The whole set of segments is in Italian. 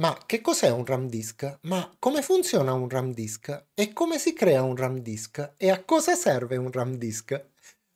Ma che cos'è un RAM disk? Ma come funziona un RAM disk? E come si crea un RAM disk? E a cosa serve un RAM disk?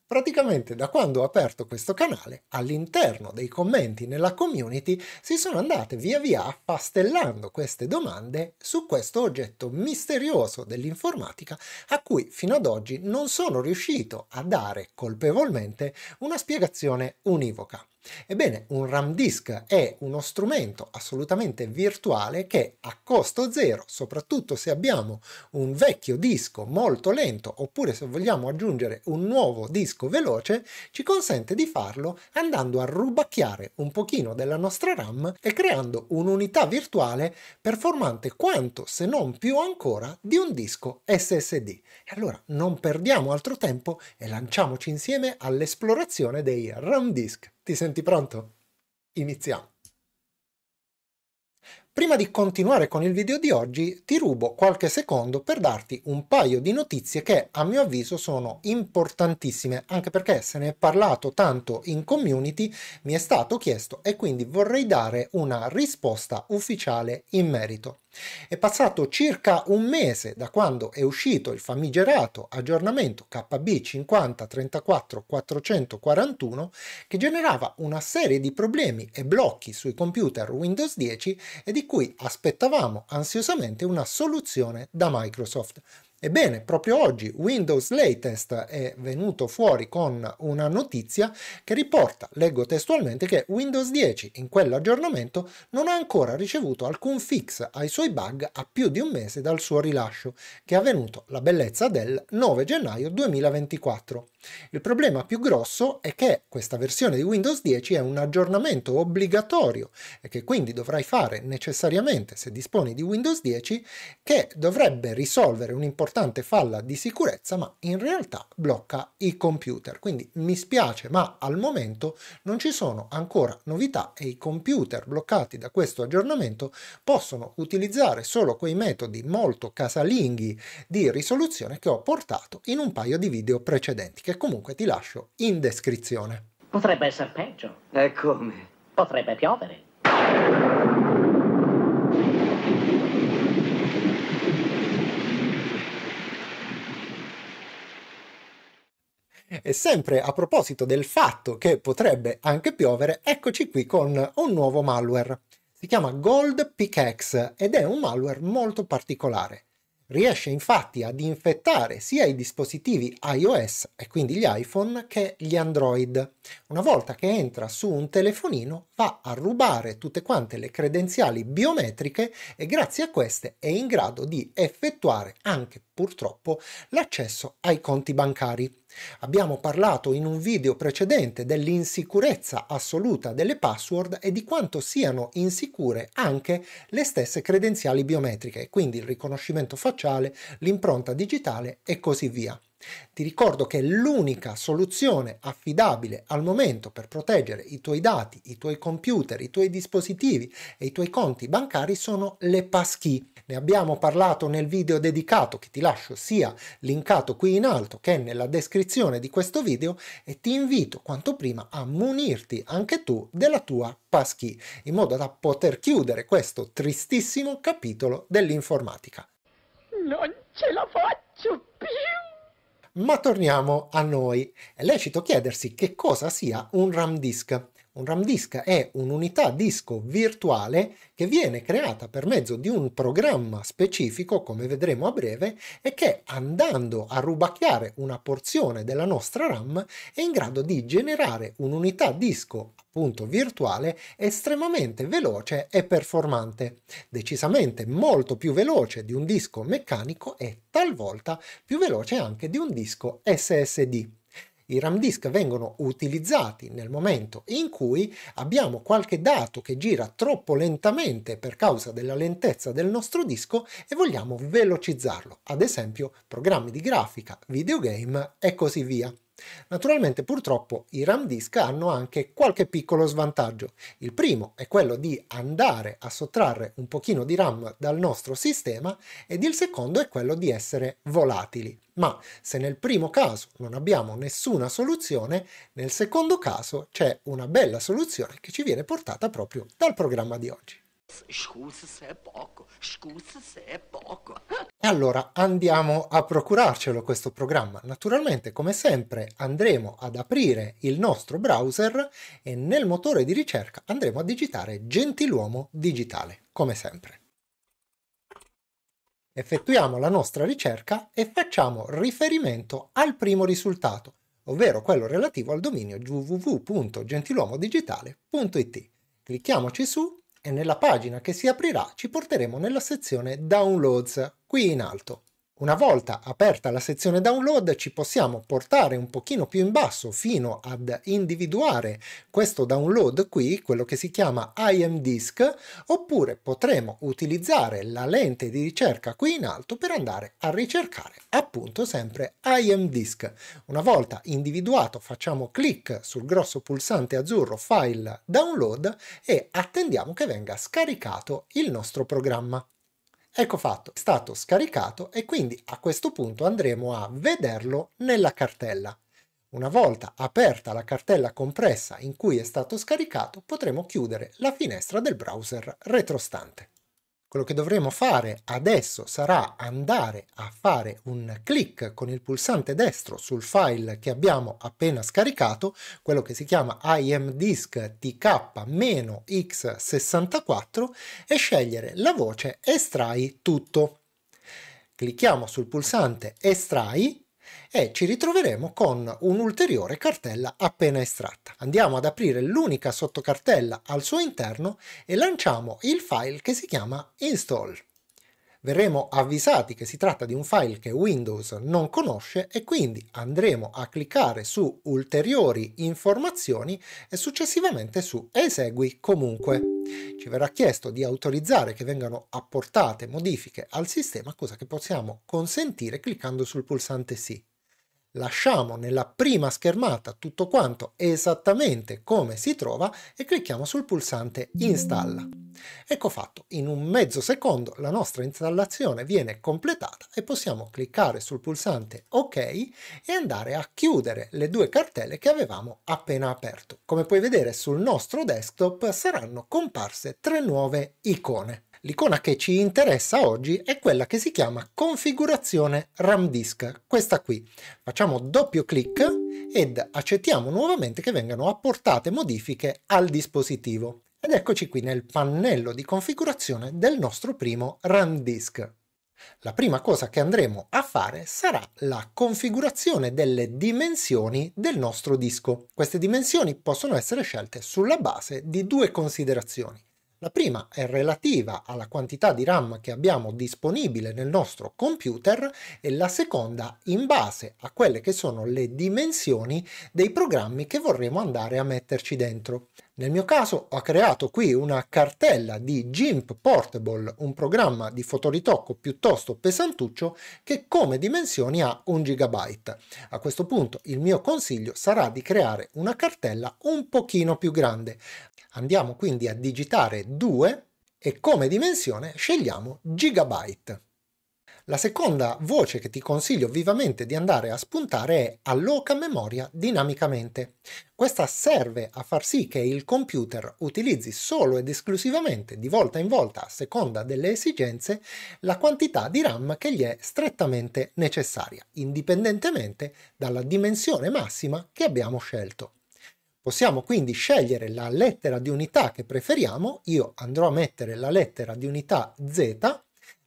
Praticamente da quando ho aperto questo canale, all'interno dei commenti nella community si sono andate via via affastellando queste domande su questo oggetto misterioso dell'informatica a cui fino ad oggi non sono riuscito a dare colpevolmente una spiegazione univoca. Ebbene, un RAM disk è uno strumento assolutamente virtuale che a costo zero, soprattutto se abbiamo un vecchio disco molto lento oppure se vogliamo aggiungere un nuovo disco veloce, ci consente di farlo andando a rubacchiare un pochino della nostra RAM e creando un'unità virtuale performante quanto, se non più ancora, di un disco SSD. E allora non perdiamo altro tempo e lanciamoci insieme all'esplorazione dei RAM disk. Ti senti pronto? Iniziamo! Prima di continuare con il video di oggi ti rubo qualche secondo per darti un paio di notizie che a mio avviso sono importantissime anche perché se ne è parlato tanto in community, mi è stato chiesto e quindi vorrei dare una risposta ufficiale in merito. È passato circa un mese da quando è uscito il famigerato aggiornamento KB 5034441 che generava una serie di problemi e blocchi sui computer Windows 10 e di cui aspettavamo ansiosamente una soluzione da Microsoft, Ebbene, proprio oggi Windows Latest è venuto fuori con una notizia che riporta, leggo testualmente, che Windows 10 in quell'aggiornamento non ha ancora ricevuto alcun fix ai suoi bug a più di un mese dal suo rilascio, che è avvenuto la bellezza del 9 gennaio 2024. Il problema più grosso è che questa versione di Windows 10 è un aggiornamento obbligatorio e che quindi dovrai fare necessariamente se disponi di Windows 10 che dovrebbe risolvere un'importante falla di sicurezza ma in realtà blocca i computer. Quindi mi spiace ma al momento non ci sono ancora novità e i computer bloccati da questo aggiornamento possono utilizzare solo quei metodi molto casalinghi di risoluzione che ho portato in un paio di video precedenti che comunque ti lascio in descrizione. Potrebbe essere peggio. E come? Potrebbe piovere. E sempre a proposito del fatto che potrebbe anche piovere, eccoci qui con un nuovo malware. Si chiama Gold Pickaxe ed è un malware molto particolare riesce infatti ad infettare sia i dispositivi iOS e quindi gli iPhone che gli Android. Una volta che entra su un telefonino va a rubare tutte quante le credenziali biometriche e grazie a queste è in grado di effettuare anche purtroppo l'accesso ai conti bancari. Abbiamo parlato in un video precedente dell'insicurezza assoluta delle password e di quanto siano insicure anche le stesse credenziali biometriche, quindi il riconoscimento facciale, l'impronta digitale e così via. Ti ricordo che l'unica soluzione affidabile al momento per proteggere i tuoi dati, i tuoi computer, i tuoi dispositivi e i tuoi conti bancari sono le passkey. Ne abbiamo parlato nel video dedicato che ti lascio sia linkato qui in alto che nella descrizione di questo video e ti invito quanto prima a munirti anche tu della tua passkey in modo da poter chiudere questo tristissimo capitolo dell'informatica. Non ce la faccio più! Ma torniamo a noi. È lecito chiedersi che cosa sia un RAM disk. Un RAM disk è un'unità disco virtuale che viene creata per mezzo di un programma specifico, come vedremo a breve, e che andando a rubacchiare una porzione della nostra RAM è in grado di generare un'unità disco appunto virtuale estremamente veloce e performante, decisamente molto più veloce di un disco meccanico e talvolta più veloce anche di un disco SSD. I RAM disk vengono utilizzati nel momento in cui abbiamo qualche dato che gira troppo lentamente per causa della lentezza del nostro disco e vogliamo velocizzarlo, ad esempio programmi di grafica, videogame e così via. Naturalmente purtroppo i RAM disk hanno anche qualche piccolo svantaggio. Il primo è quello di andare a sottrarre un pochino di RAM dal nostro sistema ed il secondo è quello di essere volatili. Ma se nel primo caso non abbiamo nessuna soluzione, nel secondo caso c'è una bella soluzione che ci viene portata proprio dal programma di oggi. Scusa se è poco, scusa se è poco. E allora andiamo a procurarcelo questo programma. Naturalmente, come sempre, andremo ad aprire il nostro browser e nel motore di ricerca andremo a digitare Gentiluomo Digitale, come sempre. Effettuiamo la nostra ricerca e facciamo riferimento al primo risultato, ovvero quello relativo al dominio www.gentiluomodigitale.it. Clicchiamoci su e nella pagina che si aprirà ci porteremo nella sezione Downloads, qui in alto. Una volta aperta la sezione download ci possiamo portare un pochino più in basso fino ad individuare questo download qui, quello che si chiama IMDisk, oppure potremo utilizzare la lente di ricerca qui in alto per andare a ricercare appunto sempre IMDisk. Una volta individuato facciamo clic sul grosso pulsante azzurro File Download e attendiamo che venga scaricato il nostro programma. Ecco fatto, è stato scaricato e quindi a questo punto andremo a vederlo nella cartella. Una volta aperta la cartella compressa in cui è stato scaricato potremo chiudere la finestra del browser retrostante. Quello che dovremo fare adesso sarà andare a fare un clic con il pulsante destro sul file che abbiamo appena scaricato, quello che si chiama imdisk tk-x64 e scegliere la voce estrai tutto. Clicchiamo sul pulsante estrai e ci ritroveremo con un'ulteriore cartella appena estratta. Andiamo ad aprire l'unica sottocartella al suo interno e lanciamo il file che si chiama install. Verremo avvisati che si tratta di un file che Windows non conosce e quindi andremo a cliccare su ulteriori informazioni e successivamente su esegui comunque ci verrà chiesto di autorizzare che vengano apportate modifiche al sistema, cosa che possiamo consentire cliccando sul pulsante sì lasciamo nella prima schermata tutto quanto esattamente come si trova e clicchiamo sul pulsante installa. Ecco fatto, in un mezzo secondo la nostra installazione viene completata e possiamo cliccare sul pulsante ok e andare a chiudere le due cartelle che avevamo appena aperto. Come puoi vedere sul nostro desktop saranno comparse tre nuove icone. L'icona che ci interessa oggi è quella che si chiama configurazione RAM disk, questa qui. Facciamo doppio clic ed accettiamo nuovamente che vengano apportate modifiche al dispositivo. Ed eccoci qui nel pannello di configurazione del nostro primo RAM disk. La prima cosa che andremo a fare sarà la configurazione delle dimensioni del nostro disco. Queste dimensioni possono essere scelte sulla base di due considerazioni. La prima è relativa alla quantità di RAM che abbiamo disponibile nel nostro computer e la seconda in base a quelle che sono le dimensioni dei programmi che vorremmo andare a metterci dentro. Nel mio caso ho creato qui una cartella di GIMP Portable, un programma di fotoritocco piuttosto pesantuccio che come dimensioni ha 1 GB. A questo punto il mio consiglio sarà di creare una cartella un pochino più grande. Andiamo quindi a digitare 2 e come dimensione scegliamo gigabyte. La seconda voce che ti consiglio vivamente di andare a spuntare è Alloca memoria dinamicamente. Questa serve a far sì che il computer utilizzi solo ed esclusivamente di volta in volta, a seconda delle esigenze, la quantità di RAM che gli è strettamente necessaria, indipendentemente dalla dimensione massima che abbiamo scelto. Possiamo quindi scegliere la lettera di unità che preferiamo, io andrò a mettere la lettera di unità Z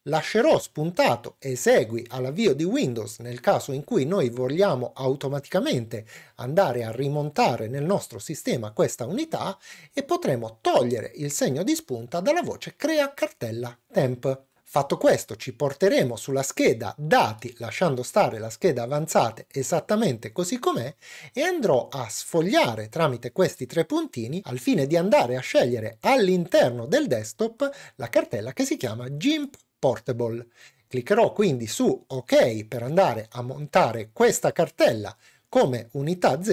lascerò spuntato esegui all'avvio di Windows nel caso in cui noi vogliamo automaticamente andare a rimontare nel nostro sistema questa unità e potremo togliere il segno di spunta dalla voce crea cartella temp. Fatto questo ci porteremo sulla scheda dati, lasciando stare la scheda avanzate esattamente così com'è, e andrò a sfogliare tramite questi tre puntini al fine di andare a scegliere all'interno del desktop la cartella che si chiama GIMP Portable. Cliccherò quindi su OK per andare a montare questa cartella come unità Z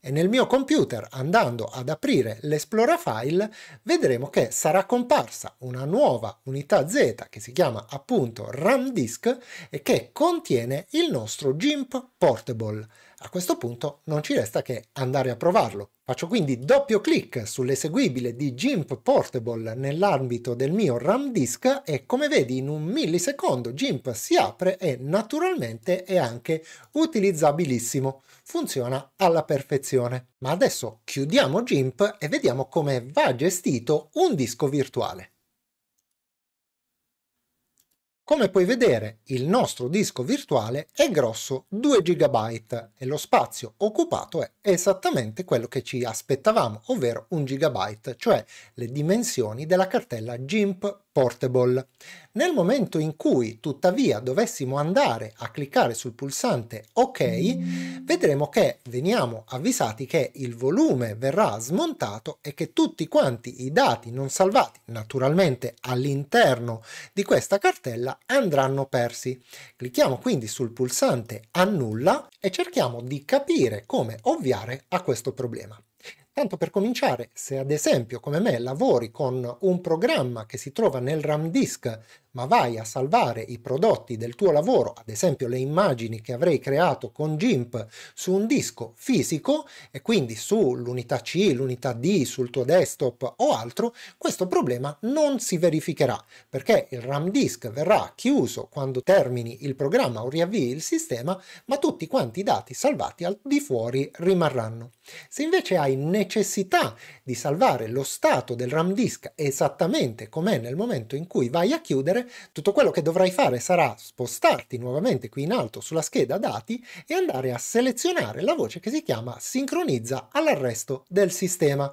e nel mio computer andando ad aprire l'esplora file vedremo che sarà comparsa una nuova unità Z che si chiama appunto RAM disk e che contiene il nostro GIMP portable. A questo punto non ci resta che andare a provarlo. Faccio quindi doppio clic sull'eseguibile di GIMP Portable nell'ambito del mio RAM disk e come vedi in un millisecondo GIMP si apre e naturalmente è anche utilizzabilissimo, funziona alla perfezione. Ma adesso chiudiamo GIMP e vediamo come va gestito un disco virtuale. Come puoi vedere, il nostro disco virtuale è grosso 2 GB e lo spazio occupato è esattamente quello che ci aspettavamo, ovvero 1 GB, cioè le dimensioni della cartella GIMP portable. Nel momento in cui tuttavia dovessimo andare a cliccare sul pulsante ok, vedremo che veniamo avvisati che il volume verrà smontato e che tutti quanti i dati non salvati naturalmente all'interno di questa cartella andranno persi. Clicchiamo quindi sul pulsante annulla e cerchiamo di capire come ovviare a questo problema. Tanto per cominciare, se ad esempio come me lavori con un programma che si trova nel RAM disk ma vai a salvare i prodotti del tuo lavoro, ad esempio le immagini che avrei creato con GIMP su un disco fisico e quindi sull'unità C, l'unità D, sul tuo desktop o altro, questo problema non si verificherà perché il RAM disk verrà chiuso quando termini il programma o riavvii il sistema, ma tutti quanti i dati salvati al di fuori rimarranno. Se invece hai necessità di salvare lo stato del RAM disk esattamente com'è nel momento in cui vai a chiudere, computer, tutto quello che dovrai fare sarà spostarti nuovamente qui in alto sulla scheda dati e andare a selezionare la voce che si chiama sincronizza all'arresto del sistema.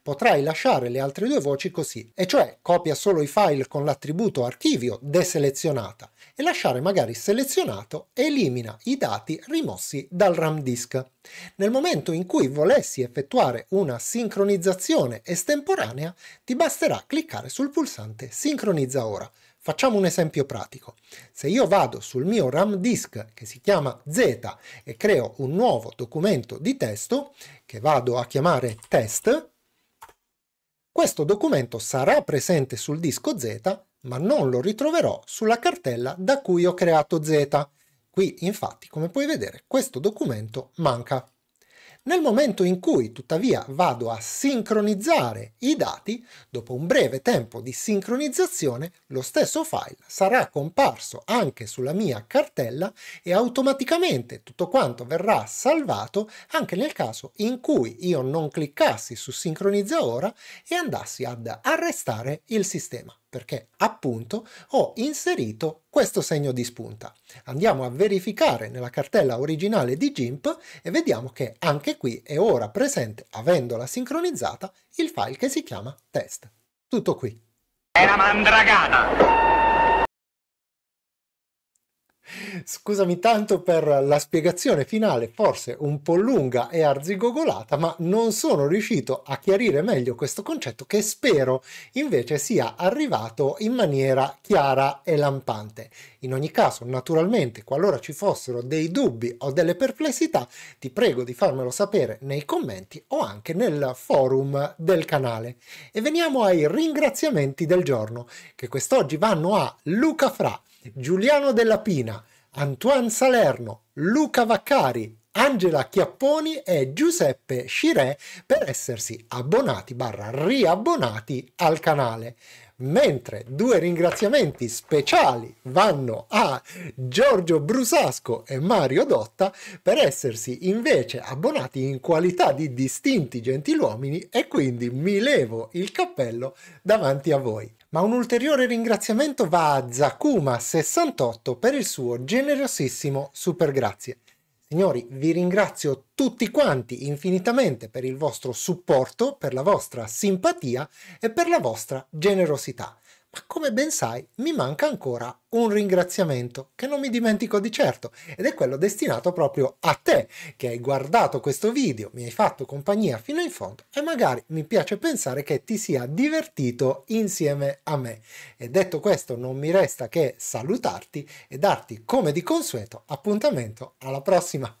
Potrai lasciare le altre due voci così, e cioè copia solo i file con l'attributo archivio deselezionata e lasciare magari selezionato elimina i dati rimossi dal RAM disk. Nel momento in cui volessi effettuare una sincronizzazione estemporanea, ti basterà cliccare sul pulsante Sincronizza ora Facciamo un esempio pratico. Se io vado sul mio RAM disk che si chiama Z e creo un nuovo documento di testo che vado a chiamare test, questo documento sarà presente sul disco Z ma non lo ritroverò sulla cartella da cui ho creato Z. Qui infatti, come puoi vedere, questo documento manca. Nel momento in cui tuttavia vado a sincronizzare i dati, dopo un breve tempo di sincronizzazione, lo stesso file sarà comparso anche sulla mia cartella e automaticamente tutto quanto verrà salvato anche nel caso in cui io non cliccassi su sincronizza ora e andassi ad arrestare il sistema perché appunto ho inserito questo segno di spunta. Andiamo a verificare nella cartella originale di GIMP e vediamo che anche qui è ora presente, avendola sincronizzata, il file che si chiama test. Tutto qui. È la mandragata! Scusami tanto per la spiegazione finale, forse un po' lunga e arzigogolata, ma non sono riuscito a chiarire meglio questo concetto che spero invece sia arrivato in maniera chiara e lampante. In ogni caso, naturalmente, qualora ci fossero dei dubbi o delle perplessità, ti prego di farmelo sapere nei commenti o anche nel forum del canale. E veniamo ai ringraziamenti del giorno, che quest'oggi vanno a Luca Fra, Giuliano Della Pina, Antoine Salerno, Luca Vaccari, Angela Chiapponi e Giuseppe Scirè per essersi abbonati barra riabbonati al canale. Mentre due ringraziamenti speciali vanno a Giorgio Brusasco e Mario Dotta per essersi invece abbonati in qualità di distinti gentiluomini e quindi mi levo il cappello davanti a voi ma un ulteriore ringraziamento va a Zakuma68 per il suo generosissimo super grazie. Signori, vi ringrazio tutti quanti infinitamente per il vostro supporto, per la vostra simpatia e per la vostra generosità ma come ben sai mi manca ancora un ringraziamento che non mi dimentico di certo ed è quello destinato proprio a te che hai guardato questo video, mi hai fatto compagnia fino in fondo e magari mi piace pensare che ti sia divertito insieme a me. E detto questo non mi resta che salutarti e darti come di consueto appuntamento alla prossima.